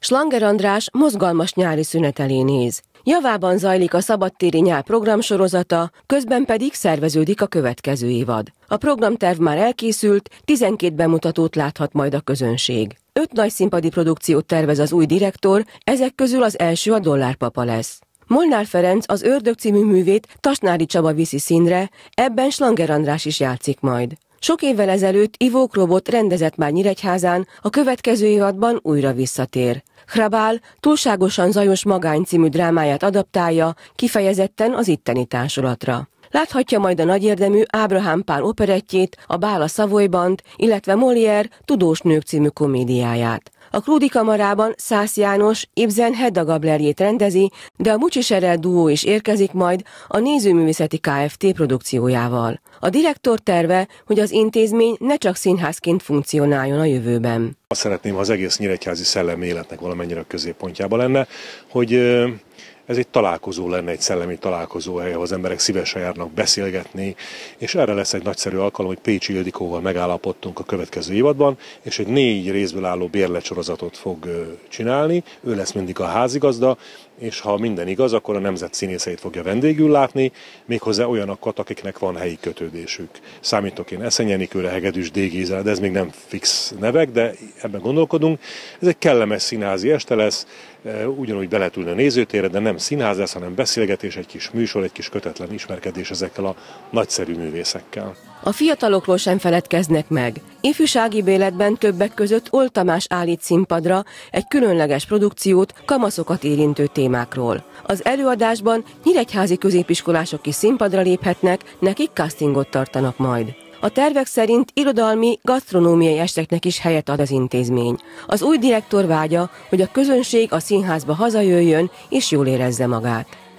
Slanger András mozgalmas nyári szünetelé néz. Javában zajlik a szabadtéri nyár programsorozata, közben pedig szerveződik a következő évad. A programterv már elkészült, 12 bemutatót láthat majd a közönség. Öt nagy színpadi produkciót tervez az új direktor, ezek közül az első a Dollárpapa lesz. Molnár Ferenc az Ördög című művét Tasnári Csaba viszi színre, ebben Slanger András is játszik majd. Sok évvel ezelőtt Ivók Robot rendezett már Nyíregyházán, a következő évadban újra visszatér. Hrabál túlságosan zajos magány című drámáját adaptálja, kifejezetten az itteni társulatra. Láthatja majd a nagyérdemű Ábrahám Pál operettjét, a Bála Szavolybant, illetve Molière Tudós Nők című komédiáját. A Krúdi kamarában Szász János Ibzen Hedda Gablerjét rendezi, de a Mucsiserel duó is érkezik majd a Nézőművészeti Kft. produkciójával. A direktor terve, hogy az intézmény ne csak színházként funkcionáljon a jövőben. Azt szeretném, ha az egész nyíregyházi szellemi életnek valamennyire a középpontjában lenne, hogy ez egy találkozó lenne, egy szellemi hely, ahol az emberek szívesen járnak beszélgetni, és erre lesz egy nagyszerű alkalom, hogy Pécsi Ildikóval megállapodtunk a következő évadban, és egy négy részből álló bérlecsorozatot fog csinálni, ő lesz mindig a házigazda, és ha minden igaz, akkor a nemzet színészeit fogja vendégül látni, méghozzá olyanokat, akiknek van helyi kötődésük. Számítok én Eszenyenikőre, Hegedűs, Dégézel, de ez még nem fix nevek, de ebben gondolkodunk. Ez egy kellemes színházi este lesz, ugyanúgy beletülne a nézőtére, de nem színház lesz, hanem beszélgetés, egy kis műsor, egy kis kötetlen ismerkedés ezekkel a nagyszerű művészekkel. A fiatalokról sem feledkeznek meg. Ifjúsági béletben többek között Oltamás állít színpadra egy különleges produkciót kamaszokat érintő témákról. Az előadásban nyíregyházi középiskolások is színpadra léphetnek, nekik castingot tartanak majd. A tervek szerint irodalmi, gasztronómiai esteknek is helyet ad az intézmény. Az új direktor vágya, hogy a közönség a színházba hazajöjjön és jól érezze magát.